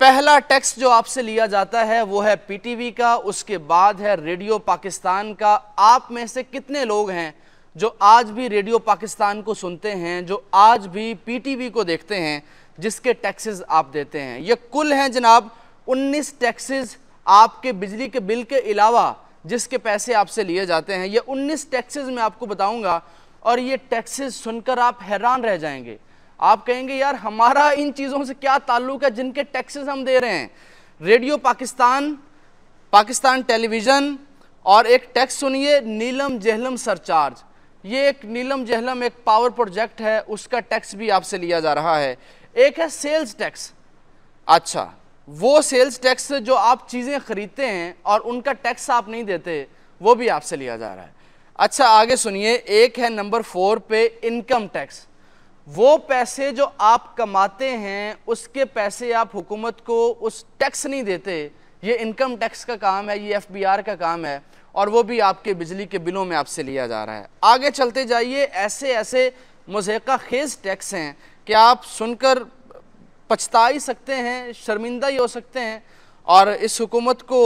पहला टैक्स जो आपसे लिया जाता है वो है पीटीवी का उसके बाद है रेडियो पाकिस्तान का आप में से कितने लोग हैं जो आज भी रेडियो पाकिस्तान को सुनते हैं जो आज भी पीटीवी को देखते हैं जिसके टैक्सेस आप देते हैं ये कुल हैं जनाब 19 टैक्सेस आपके बिजली के बिल के अलावा जिसके पैसे आपसे लिए जाते हैं ये 19 टैक्सेस मैं आपको बताऊंगा और ये टैक्सेस सुनकर आप हैरान रह जाएंगे आप कहेंगे यार हमारा इन चीज़ों से क्या ताल्लुक है जिनके टैक्सेस हम दे रहे हैं रेडियो पाकिस्तान पाकिस्तान टेलीविज़न और एक टैक्स सुनिए नीलम जहलम सरचार्ज ये एक नीलम जहलम एक पावर प्रोजेक्ट है उसका टैक्स भी आपसे लिया जा रहा है एक है सेल्स टैक्स अच्छा वो सेल्स टैक्स जो आप चीज़ें खरीदते हैं और उनका टैक्स आप नहीं देते वो भी आपसे लिया जा रहा है अच्छा आगे सुनिए एक है नंबर फोर पे इनकम टैक्स वो पैसे जो आप कमाते हैं उसके पैसे आप हुकूमत को उस टैक्स नहीं देते ये इनकम टैक्स का काम है ये एफबीआर का काम है और वो भी आपके बिजली के बिलों में आपसे लिया जा रहा है आगे चलते जाइए ऐसे ऐसे मुजहका खेज टैक्स हैं कि आप सुनकर पछता ही सकते हैं शर्मिंदा ही हो सकते हैं और इस हुकूमत को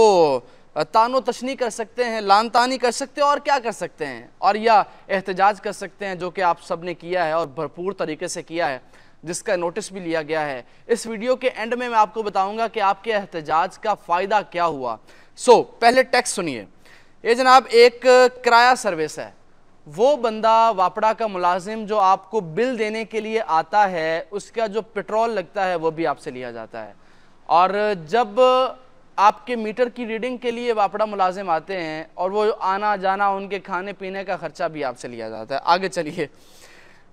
तानो तशनी कर सकते हैं लान तानी कर सकते हैं और क्या कर सकते हैं और या एहतजाज कर सकते हैं जो कि आप सब ने किया है और भरपूर तरीके से किया है जिसका नोटिस भी लिया गया है इस वीडियो के एंड में मैं आपको बताऊंगा कि आपके एहतजाज का फ़ायदा क्या हुआ सो so, पहले टैक्स सुनिए ये जनाब एक किराया सर्विस है वो बंदा वापड़ा का मुलाजिम जो आपको बिल देने के लिए आता है उसका जो पेट्रोल लगता है वो भी आपसे लिया जाता है और जब आपके मीटर की रीडिंग के लिए वापड़ा मुलाजिम आते हैं और वो आना जाना उनके खाने पीने का ख़र्चा भी आपसे लिया जाता है आगे चलिए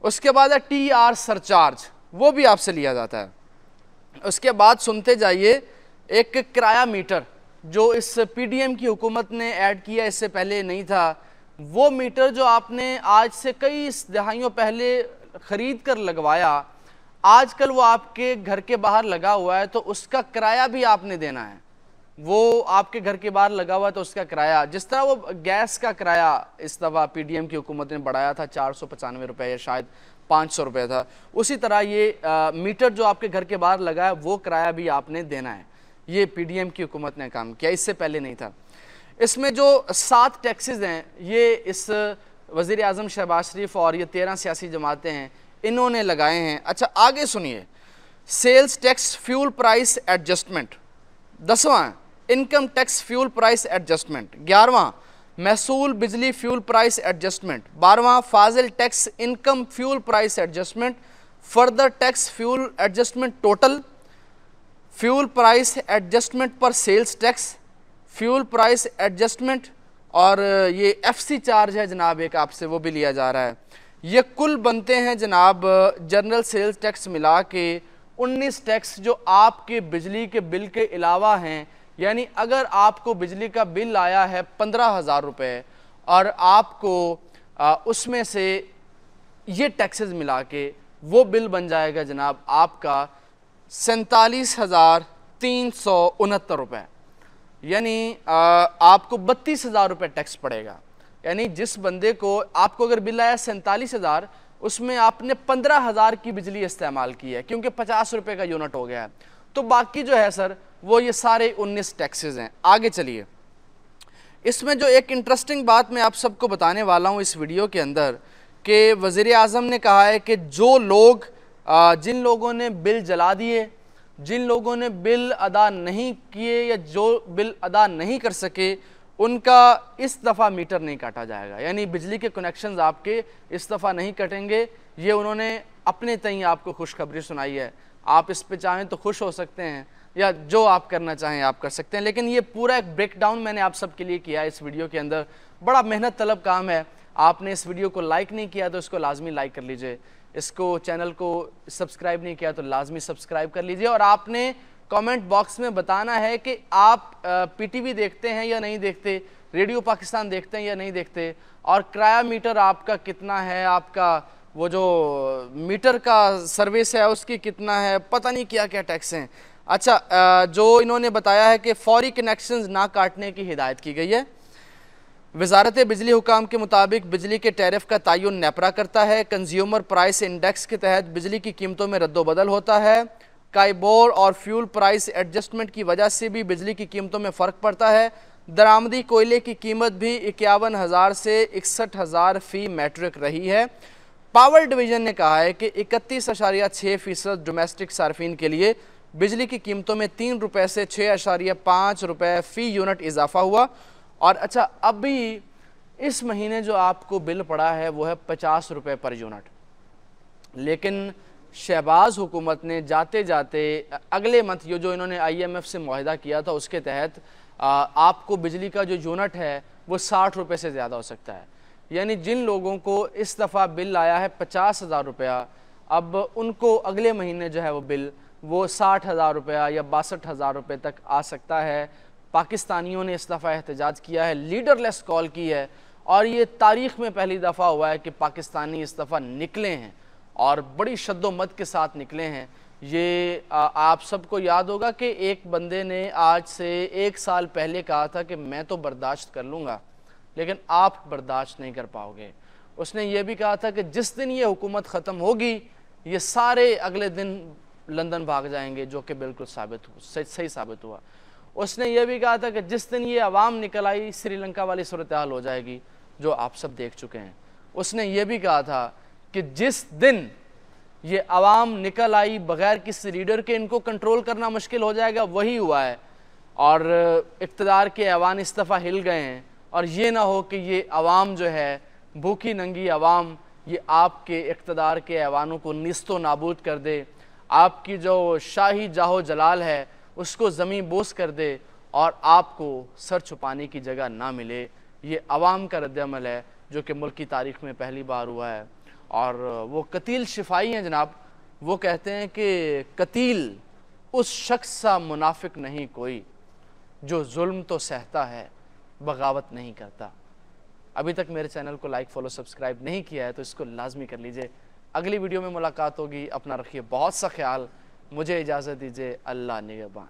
उसके बाद है टी आर सरचार्ज वो भी आपसे लिया जाता है उसके बाद सुनते जाइए एक किराया मीटर जो इस पीडीएम की हुकूमत ने ऐड किया इससे पहले नहीं था वो मीटर जो आपने आज से कई दहाइयों पहले ख़रीद कर लगवाया आजकल वो आपके घर के बाहर लगा हुआ है तो उसका किराया भी आपने देना है वो आपके घर के बाहर लगा हुआ है तो उसका किराया जिस तरह वो गैस का किराया इस दफ़ा पीडीएम की हुकूमत ने बढ़ाया था चार सौ पचानवे रुपये या शायद पाँच सौ रुपये था उसी तरह ये आ, मीटर जो आपके घर के बाहर लगा है वो किराया भी आपने देना है ये पीडीएम की हुकूमत ने काम किया इससे पहले नहीं था इसमें जो सात टैक्सेस हैं ये इस वज़ी अजम शहबाज शरीफ और ये तेरह सियासी जमातें हैं इन्होंने लगाए हैं अच्छा आगे सुनिए sales tax fuel price adjustment दसवां income tax fuel price adjustment ग्यारहवा महसूल बिजली फ्यूल प्राइस एडजस्टमेंट बारवा फाजिल tax income fuel price adjustment further tax fuel adjustment total fuel price adjustment पर sales tax fuel price adjustment और ये FC charge है जनाब एक आपसे वो भी लिया जा रहा है ये कुल बनते हैं जनाब जनरल सेल्स टैक्स मिला के उन्नीस टैक्स जो आपके बिजली के बिल के अलावा हैं यानी अगर आपको बिजली का बिल आया है पंद्रह हज़ार रुपये और आपको उसमें से ये टैक्सेस मिला के वो बिल बन जाएगा जनाब आपका सैंतालीस हज़ार तीन सौ उनहत्तर रुपये यानी आपको बत्तीस हज़ार रुपये टैक्स पड़ेगा यानी जिस बंदे को आपको अगर बिल आया सैंतालीस हज़ार उसमें आपने पंद्रह हज़ार की बिजली इस्तेमाल की है क्योंकि पचास रुपये का यूनिट हो गया है तो बाकी जो है सर वो ये सारे उन्नीस टैक्सेस हैं आगे चलिए इसमें जो एक इंटरेस्टिंग बात मैं आप सबको बताने वाला हूँ इस वीडियो के अंदर कि वज़ी अजम ने कहा है कि जो लोग जिन लोगों ने बिल जला दिए जिन लोगों ने बिल अदा नहीं किए या जो बिल अदा नहीं कर सके उनका इस दफ़ा मीटर नहीं काटा जाएगा यानी बिजली के कनेक्शंस आपके इस दफ़ा नहीं कटेंगे ये उन्होंने अपने तय आपको खुशखबरी सुनाई है आप इस पे चाहें तो खुश हो सकते हैं या जो आप करना चाहें आप कर सकते हैं लेकिन ये पूरा एक ब्रेकडाउन मैंने आप सबके लिए किया इस वीडियो के अंदर बड़ा मेहनत तलब काम है आपने इस वीडियो को लाइक नहीं किया तो इसको लाजमी लाइक कर लीजिए इसको चैनल को सब्सक्राइब नहीं किया तो लाजमी सब्सक्राइब कर लीजिए और आपने कमेंट बॉक्स में बताना है कि आप पीटीवी देखते हैं या नहीं देखते रेडियो पाकिस्तान देखते हैं या नहीं देखते और क्राया मीटर आपका कितना है आपका वो जो मीटर का सर्विस है उसकी कितना है पता नहीं क्या क्या टैक्स हैं अच्छा जो इन्होंने बताया है कि फौरी कनेक्शंस ना काटने की हिदायत की गई है वजारत बिजली हुकाम के मुताबिक बिजली के टैरफ का तयन नेपरा करता है कंज्यूमर प्राइस इंडेक्स के तहत बिजली की कीमतों में रद्दोबदल होता है काइबोर और फ्यूल प्राइस एडजस्टमेंट की वजह से भी बिजली की कीमतों में फ़र्क पड़ता है दरामदी कोयले की कीमत भी इक्यावन हज़ार से इकसठ हज़ार फ़ी मैट्रिक रही है पावर डिवीज़न ने कहा है कि इकतीस अशारिया छः फ़ीसद डोमेस्टिक सार्फिन के लिए बिजली की कीमतों में तीन रुपये से छः अशारिया पाँच रुपये फ़ी यूनिट इजाफा हुआ और अच्छा अभी इस महीने जो आपको बिल पड़ा है वो है पचास रुपये पर यूनिट लेकिन शहबाज हुकूमत ने जाते जाते अगले मंथ ये जो इन्होंने आईएमएफ से माहिदा किया था उसके तहत आपको बिजली का जो यूनिट है वो साठ रुपये से ज़्यादा हो सकता है यानी जिन लोगों को इस दफ़ा बिल आया है पचास हज़ार रुपया अब उनको अगले महीने जो है वो बिल वो साठ हज़ार रुपया या बासठ हज़ार रुपये तक आ सकता है पाकिस्तानियों ने इस दफ़ा एहतजाज किया है लीडरलेस कॉल की है और ये तारीख में पहली दफ़ा हुआ है कि पाकिस्तानी इस दफ़ा निकले हैं और बड़ी शद्दोमत के साथ निकले हैं ये आ, आप सबको याद होगा कि एक बंदे ने आज से एक साल पहले कहा था कि मैं तो बर्दाश्त कर लूँगा लेकिन आप बर्दाश्त नहीं कर पाओगे उसने ये भी कहा था कि जिस दिन ये हुकूमत ख़त्म होगी ये सारे अगले दिन लंदन भाग जाएंगे जो कि बिल्कुल साबित सही साबित हुआ उसने ये भी कहा था कि जिस दिन ये आवाम निकल आई श्रीलंका वाली सूरत हाल हो जाएगी जो आप सब देख चुके हैं उसने ये भी कहा था कि जिस दिन ये आवाम निकल आई बगैर किसी लीडर के इनको कंट्रोल करना मुश्किल हो जाएगा वही हुआ है और इकतदार के अवान इस्तीफा हिल गए हैं और ये ना हो कि ये आवाम जो है भूखी नंगी आवाम ये आपके इकतदार के अवानों को नस्तो नाबूद कर दे आपकी जो शाही जाहो जलाल है उसको ज़मीन बोस कर दे और आपको सर छुपाने की जगह ना मिले ये आवाम का रद्दमल है जो कि मुल्क की तारीख में पहली बार हुआ है और वो कतील शिफाई हैं जनाब वो कहते हैं कि कतील उस शख्स सा मुनाफिक नहीं कोई जो जुल्म तो सहता है बगावत नहीं करता अभी तक मेरे चैनल को लाइक फॉलो सब्सक्राइब नहीं किया है तो इसको लाजमी कर लीजिए अगली वीडियो में मुलाकात होगी अपना रखिए बहुत सा ख्याल मुझे इजाज़त दीजिए अल्लाह निगबान